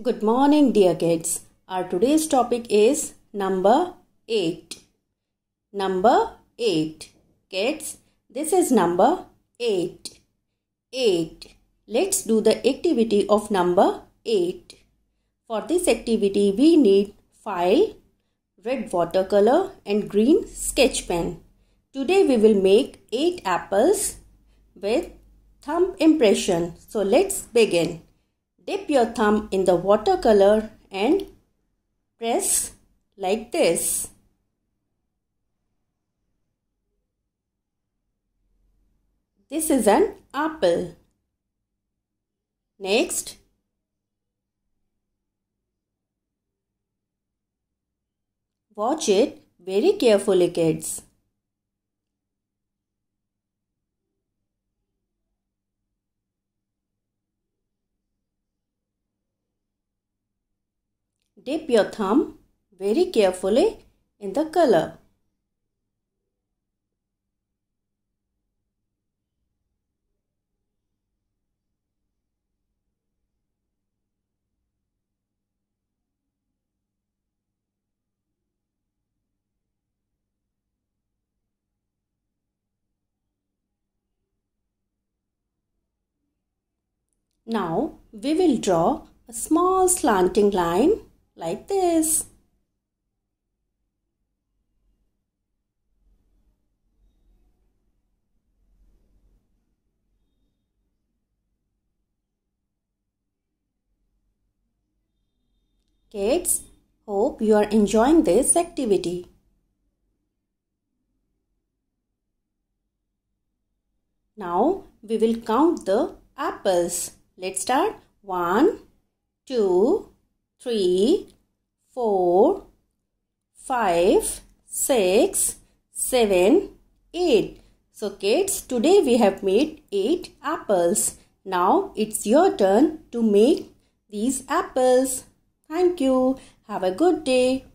Good morning, dear kids. Our today's topic is number 8. Number 8. Kids, this is number 8. 8. Let's do the activity of number 8. For this activity, we need file, red watercolor and green sketch pen. Today we will make 8 apples with thumb impression. So let's begin. Dip your thumb in the watercolor and press like this. This is an apple. Next, watch it very carefully kids. Dip your thumb very carefully in the color. Now we will draw a small slanting line like this. Kids, hope you are enjoying this activity. Now we will count the apples. Let's start. One, two three, four, five, six, seven, eight. So kids, today we have made 8 apples. Now it's your turn to make these apples. Thank you. Have a good day.